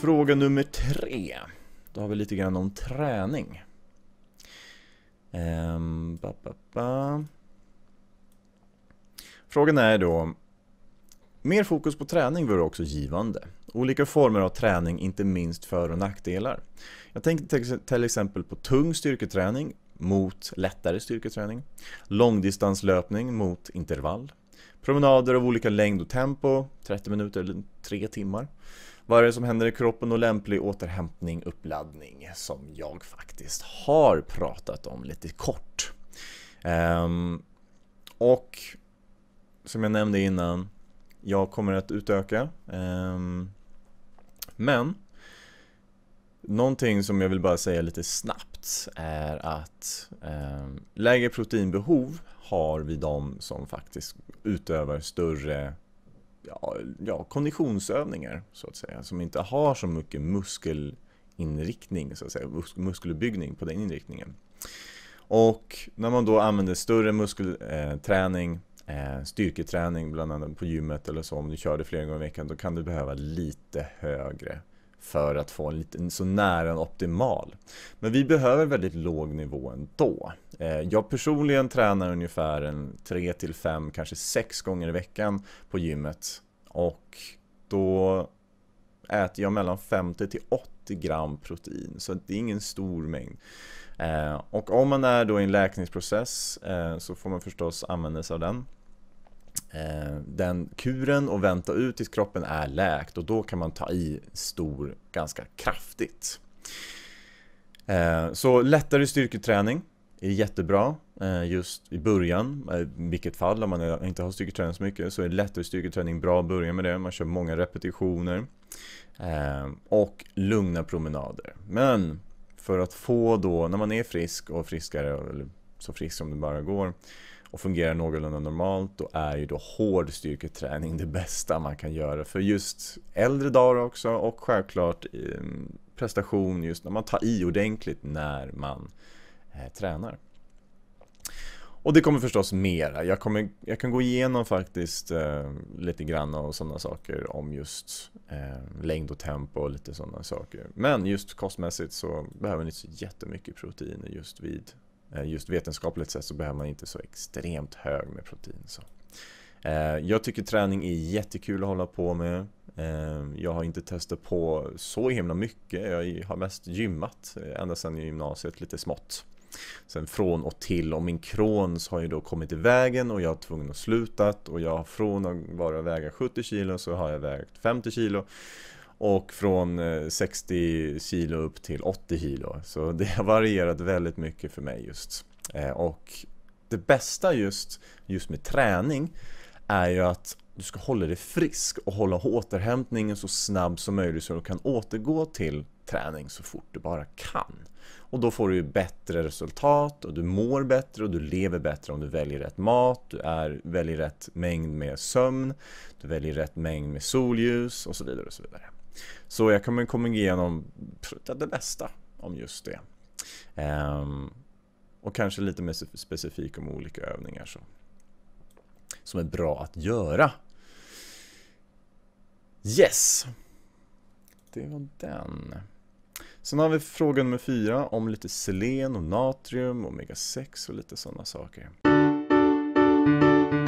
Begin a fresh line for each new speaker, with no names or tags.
fråga nummer tre. Då har vi lite grann om träning. Um, ba, ba, ba. Frågan är då Mer fokus på träning vore också givande. Olika former av träning, inte minst för och nackdelar. Jag tänker till exempel på tung styrketräning mot lättare styrketräning, långdistanslöpning mot intervall, promenader av olika längd och tempo, 30 minuter eller 3 timmar, vad är det som händer i kroppen och lämplig återhämtning, uppladdning som jag faktiskt har pratat om lite kort. Um, och som jag nämnde innan, jag kommer att utöka. Um, men Någonting som jag vill bara säga lite snabbt är att eh, lägre proteinbehov har vi de som faktiskt utövar större ja, ja, konditionsövningar så att säga, som inte har så mycket muskelinriktning, så att säga, mus muskelbyggning på den inriktningen. Och när man då använder större muskelträning, eh, styrketräning bland annat på gymmet eller så, om du kör det flera gånger i veckan, då kan du behöva lite högre för att få en liten, så nära en optimal. Men vi behöver väldigt låg nivå ändå. Eh, jag personligen tränar ungefär 3 5, kanske 6 gånger i veckan på gymmet och då äter jag mellan 50 80 gram protein, så det är ingen stor mängd. Eh, och om man är då i en läkningsprocess eh, så får man förstås använda sig av den. Eh, den kuren och vänta ut tills kroppen är läkt och då kan man ta i stor ganska kraftigt. Eh, så lättare styrketräning är jättebra eh, just i början. I vilket fall, om man inte har styrketräning så mycket, så är lättare styrketräning bra att börja med det. Man kör många repetitioner. Och lugna promenader. Men för att få då, när man är frisk och friskare, eller så frisk som det bara går, och fungerar någorlunda normalt då är ju då hård styrketräning det bästa man kan göra för just äldre dagar också och självklart ehm, prestation just när man tar i ordentligt när man eh, tränar. Och det kommer förstås mera. Jag, kommer, jag kan gå igenom faktiskt eh, lite grann och sådana saker om just eh, längd och tempo och lite sådana saker. Men just kostmässigt så behöver ni inte så jättemycket proteiner just vid Eh, just vetenskapligt sett så behöver man inte så extremt hög med protein. Så. Eh, jag tycker träning är jättekul att hålla på med. Eh, jag har inte testat på så himla mycket. Jag har mest gymmat ända sedan gymnasiet lite smått. Sen från och till och min Crohns har ju då kommit i vägen och jag har tvungen att sluta och jag har från att bara väga 70 kilo så har jag vägt 50 kilo och från 60 eh, kilo upp till 80 kilo. Så det har varierat väldigt mycket för mig just. Eh, och det bästa just, just med träning är ju att du ska hålla dig frisk och hålla återhämtningen så snabb som möjligt så du kan återgå till träning så fort du bara kan. Och då får du ju bättre resultat och du mår bättre och du lever bättre om du väljer rätt mat, du är, väljer rätt mängd med sömn, du väljer rätt mängd med solljus och så vidare och så vidare. Så jag kommer komma igenom det mesta om just det. Um, och kanske lite mer specifik om olika övningar så. som är bra att göra. Yes! Det var den. Sen har vi fråga nummer fyra om lite selen och natrium, omega 6 och lite sådana saker.